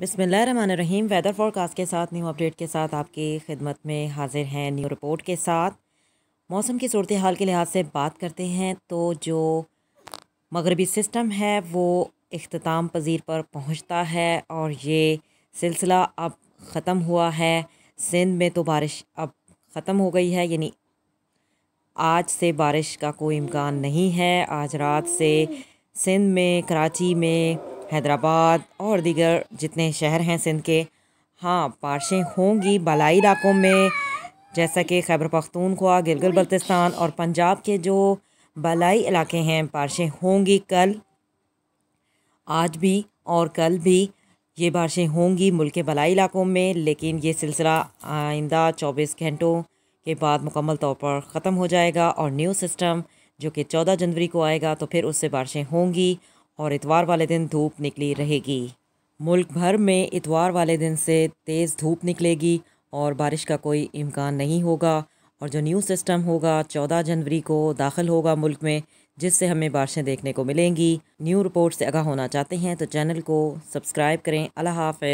रहीम weather forecast के साथ new update के साथ आपकी खिदमत में हाजिर हैं न्यू रिपोर्ट के साथ मौसम की सूरत हाल के लिहाज से बात करते हैं तो जो मगरबी सिस्टम है वो अख्ताम पजीर पर पहुँचता है और ये सिलसिला अब ख़त्म हुआ है सिंध में तो बारिश अब ख़त्म हो गई है यानी आज से बारिश का कोई इम्कान नहीं है आज रात से सिंध में कराची में हैदराबाद और दीगर जितने शहर हैं सिंध के हाँ बारिशें होंगी बलाई इलाकों में जैसा कि खैबर पख्तूनख्वा गिलगल बल्तिस्तान और पंजाब के जो बालाई इलाके हैं बारिशें होंगी कल आज भी और कल भी ये बारिशें होंगी मुल्क के बलाई इलाकों में लेकिन ये सिलसिला आइंदा चौबीस घंटों के बाद मुकम्मल तौर पर ख़त्म हो जाएगा और न्यू सिस्टम जो कि चौदह जनवरी को आएगा तो फिर उससे बारिशें होंगी और इतवार वाले दिन धूप निकली रहेगी मुल्क भर में इतवार वाले दिन से तेज़ धूप निकलेगी और बारिश का कोई इम्कान नहीं होगा और जो न्यू सिस्टम होगा चौदह जनवरी को दाखिल होगा मुल्क में जिससे हमें बारिशें देखने को मिलेंगी न्यू रिपोर्ट से आगा होना चाहते हैं तो चैनल को सब्सक्राइब करें अल्लाह हाफ